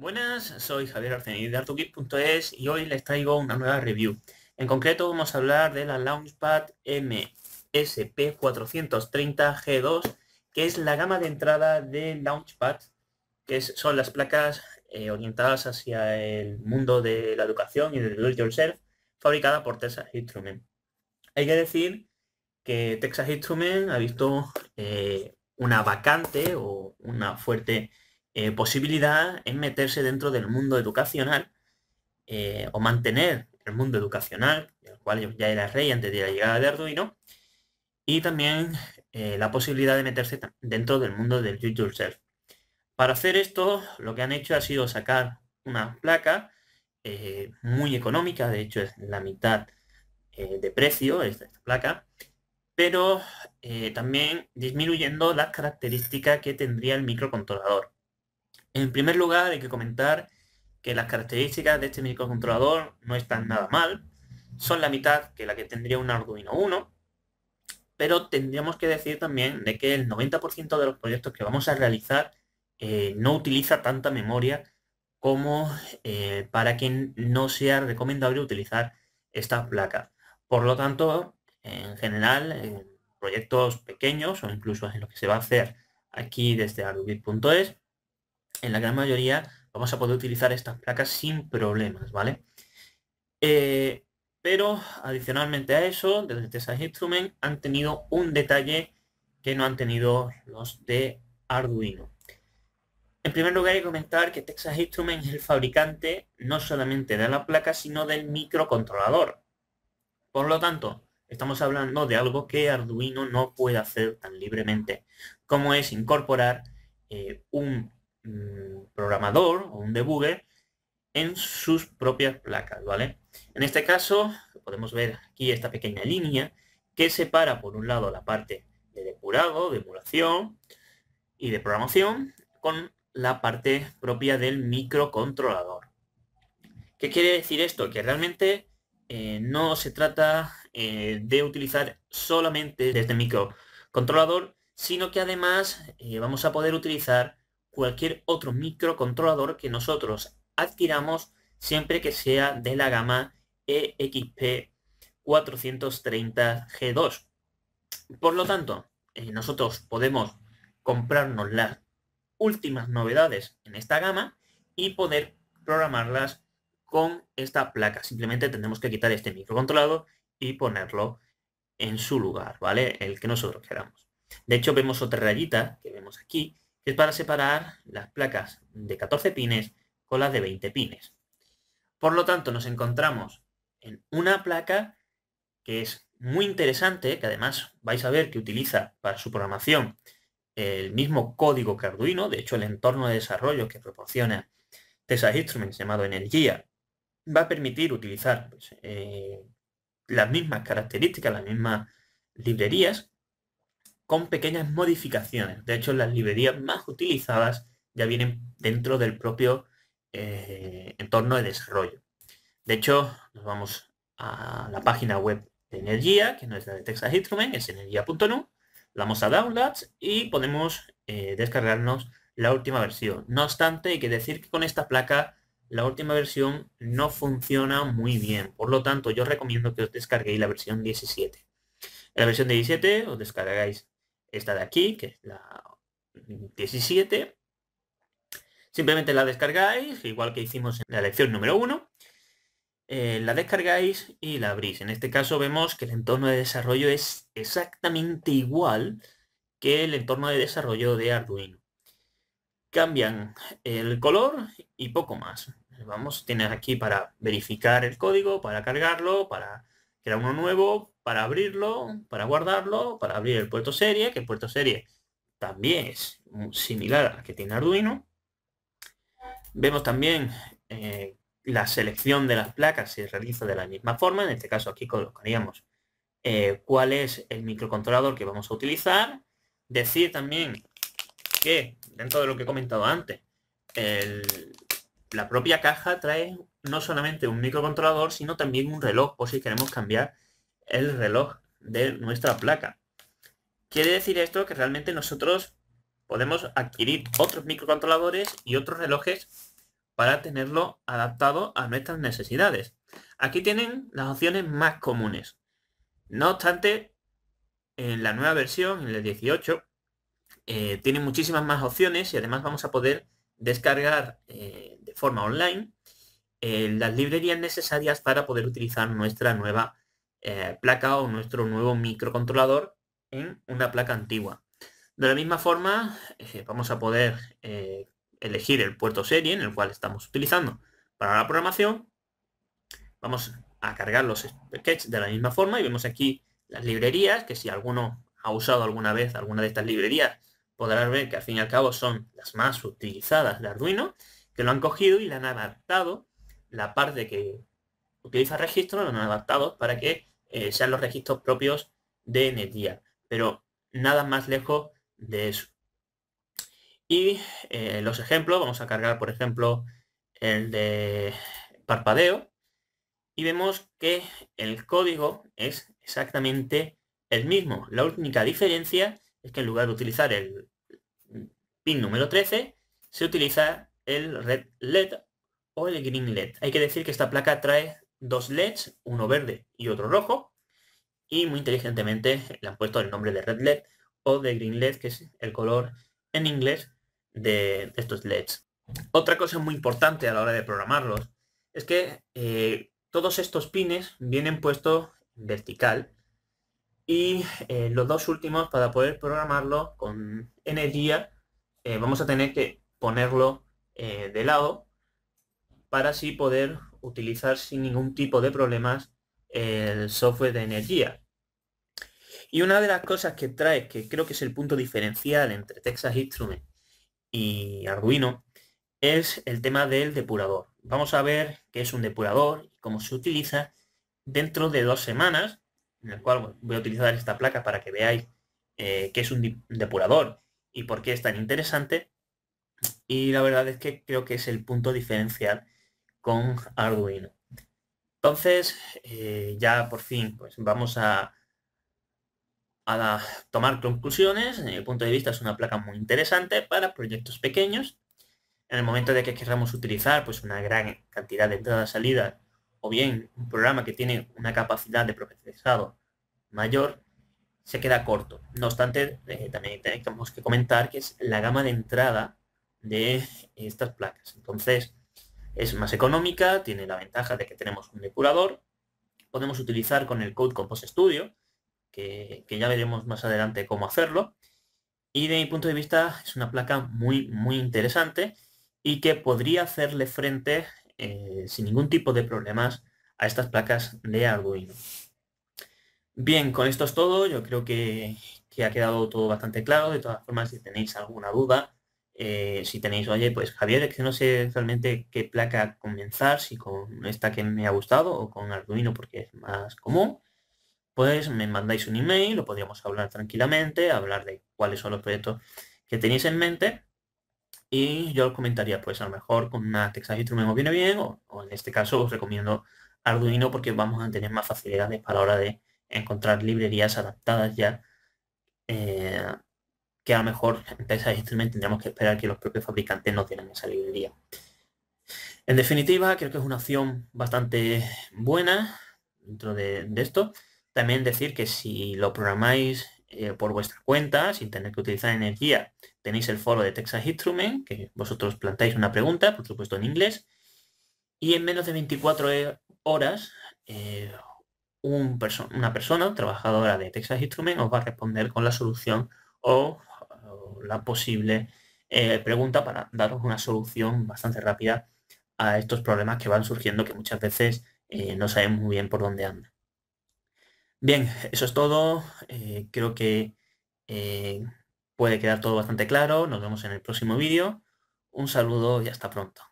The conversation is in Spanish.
Buenas, soy Javier y de ArtoKit.es y hoy les traigo una nueva review. En concreto vamos a hablar de la Launchpad MSP430G2, que es la gama de entrada de Launchpad, que son las placas eh, orientadas hacia el mundo de la educación y del do yourself, fabricada por Texas Instrument. Hay que decir que Texas Instrument ha visto eh, una vacante o una fuerte eh, posibilidad es meterse dentro del mundo educacional eh, o mantener el mundo educacional, el cual ya era rey antes de la llegada de Arduino, y también eh, la posibilidad de meterse dentro del mundo del YouTube Self Para hacer esto, lo que han hecho ha sido sacar una placa muy económica, de hecho es la mitad de precio esta placa, pero también disminuyendo las características que tendría el microcontrolador. En primer lugar, hay que comentar que las características de este microcontrolador no están nada mal, son la mitad que la que tendría un Arduino 1, pero tendríamos que decir también de que el 90% de los proyectos que vamos a realizar eh, no utiliza tanta memoria como eh, para que no sea recomendable utilizar esta placa Por lo tanto, en general, en proyectos pequeños o incluso en lo que se va a hacer aquí desde arduino.es, en la gran mayoría vamos a poder utilizar estas placas sin problemas, ¿vale? Eh, pero adicionalmente a eso, desde Texas Instrument han tenido un detalle que no han tenido los de Arduino. En primer lugar hay que comentar que Texas Instruments el fabricante no solamente de la placa, sino del microcontrolador. Por lo tanto, estamos hablando de algo que Arduino no puede hacer tan libremente, como es incorporar eh, un programador o un debugger en sus propias placas, ¿vale? En este caso, podemos ver aquí esta pequeña línea que separa por un lado la parte de depurado, de emulación y de programación con la parte propia del microcontrolador. ¿Qué quiere decir esto? Que realmente eh, no se trata eh, de utilizar solamente desde microcontrolador, sino que además eh, vamos a poder utilizar cualquier otro microcontrolador que nosotros adquiramos siempre que sea de la gama EXP 430G2. Por lo tanto, eh, nosotros podemos comprarnos las últimas novedades en esta gama y poder programarlas con esta placa. Simplemente tendremos que quitar este microcontrolador y ponerlo en su lugar, ¿vale? El que nosotros queramos. De hecho, vemos otra rayita que vemos aquí, que es para separar las placas de 14 pines con las de 20 pines. Por lo tanto, nos encontramos en una placa que es muy interesante, que además vais a ver que utiliza para su programación el mismo código que Arduino, de hecho el entorno de desarrollo que proporciona Texas Instruments llamado Energía, va a permitir utilizar pues, eh, las mismas características, las mismas librerías, con pequeñas modificaciones. De hecho, las librerías más utilizadas ya vienen dentro del propio eh, entorno de desarrollo. De hecho, nos vamos a la página web de Energía, que no es la de Texas Instruments, es energía.nu, Vamos a Downloads y podemos eh, descargarnos la última versión. No obstante, hay que decir que con esta placa la última versión no funciona muy bien. Por lo tanto, yo recomiendo que os descarguéis la versión 17. la versión 17 os descargáis esta de aquí, que es la 17. Simplemente la descargáis, igual que hicimos en la lección número 1. Eh, la descargáis y la abrís. En este caso vemos que el entorno de desarrollo es exactamente igual que el entorno de desarrollo de Arduino. Cambian el color y poco más. Vamos, a tener aquí para verificar el código, para cargarlo, para crear uno nuevo, para abrirlo, para guardarlo, para abrir el puerto serie, que el puerto serie también es similar al que tiene Arduino. Vemos también eh, la selección de las placas se realiza de la misma forma. En este caso aquí colocaríamos eh, cuál es el microcontrolador que vamos a utilizar. Decir también que, dentro de lo que he comentado antes, la propia caja trae no solamente un microcontrolador, sino también un reloj por si queremos cambiar el reloj de nuestra placa. Quiere decir esto que realmente nosotros podemos adquirir otros microcontroladores y otros relojes para tenerlo adaptado a nuestras necesidades. Aquí tienen las opciones más comunes. No obstante, en la nueva versión, en el 18, eh, tiene muchísimas más opciones y además vamos a poder descargar eh, de forma online eh, las librerías necesarias para poder utilizar nuestra nueva eh, placa o nuestro nuevo microcontrolador en una placa antigua. De la misma forma, eh, vamos a poder eh, elegir el puerto serie en el cual estamos utilizando para la programación. Vamos a cargar los sketches de la misma forma y vemos aquí las librerías, que si alguno ha usado alguna vez alguna de estas librerías, podrá ver que al fin y al cabo son las más utilizadas de Arduino, que lo han cogido y le han adaptado la parte que utiliza registro, lo han adaptado para que eh, sean los registros propios de energía, pero nada más lejos de eso. Y eh, los ejemplos, vamos a cargar por ejemplo el de parpadeo y vemos que el código es exactamente el mismo. La única diferencia es que en lugar de utilizar el pin número 13, se utiliza el red LED o el green LED. Hay que decir que esta placa trae dos LEDs, uno verde y otro rojo, y muy inteligentemente le han puesto el nombre de red LED o de green LED, que es el color en inglés de estos LEDs. Otra cosa muy importante a la hora de programarlos es que eh, todos estos pines vienen puestos vertical y eh, los dos últimos para poder programarlo con energía eh, vamos a tener que ponerlo de lado para así poder utilizar sin ningún tipo de problemas el software de energía. Y una de las cosas que trae, que creo que es el punto diferencial entre Texas Instrument y Arduino, es el tema del depurador. Vamos a ver qué es un depurador y cómo se utiliza dentro de dos semanas, en el cual voy a utilizar esta placa para que veáis eh, qué es un depurador y por qué es tan interesante. Y la verdad es que creo que es el punto diferencial con Arduino. Entonces, eh, ya por fin, pues vamos a, a tomar conclusiones. En punto de vista es una placa muy interesante para proyectos pequeños. En el momento de que queramos utilizar pues, una gran cantidad de entradas salida o bien un programa que tiene una capacidad de procesado mayor, se queda corto. No obstante, eh, también tenemos que comentar que es la gama de entrada de estas placas. Entonces, es más económica, tiene la ventaja de que tenemos un depurador, podemos utilizar con el Code Compose Studio, que, ya veremos más adelante cómo hacerlo. Y de mi punto de vista es una placa muy, muy interesante y que podría hacerle frente eh, sin ningún tipo de problemas a estas placas de Arduino. Bien, con esto es todo. Yo creo que, que ha quedado todo bastante claro. De todas formas, si tenéis alguna duda, eh, si tenéis, oye, pues Javier, es que no sé realmente qué placa comenzar, si con esta que me ha gustado o con Arduino porque es más común, pues me mandáis un email, lo podríamos hablar tranquilamente, hablar de cuáles son los proyectos que tenéis en mente y yo os comentaría, pues a lo mejor con una Texas instrumento viene bien o, en este caso os recomiendo Arduino porque vamos a tener más facilidades para la hora de encontrar librerías adaptadas ya eh, que a lo mejor en Texas Instrument tendríamos que esperar que los propios fabricantes no dieran esa librería. En definitiva, creo que es una opción bastante buena dentro de, esto. También decir que si lo programáis eh, por vuestra cuenta, sin tener que utilizar energía, tenéis el foro de Texas Instrument, que vosotros plantáis una pregunta, por supuesto en inglés, y en menos de 24 horas eh, una persona, trabajadora de Texas Instrument, os va a responder con la solución o la posible eh, pregunta para daros una solución bastante rápida a estos problemas que van surgiendo que muchas veces eh, no sabemos muy bien por dónde andan. Bien, eso es todo. Eh, creo que puede quedar todo bastante claro. Nos vemos en el próximo vídeo. Un saludo y hasta pronto.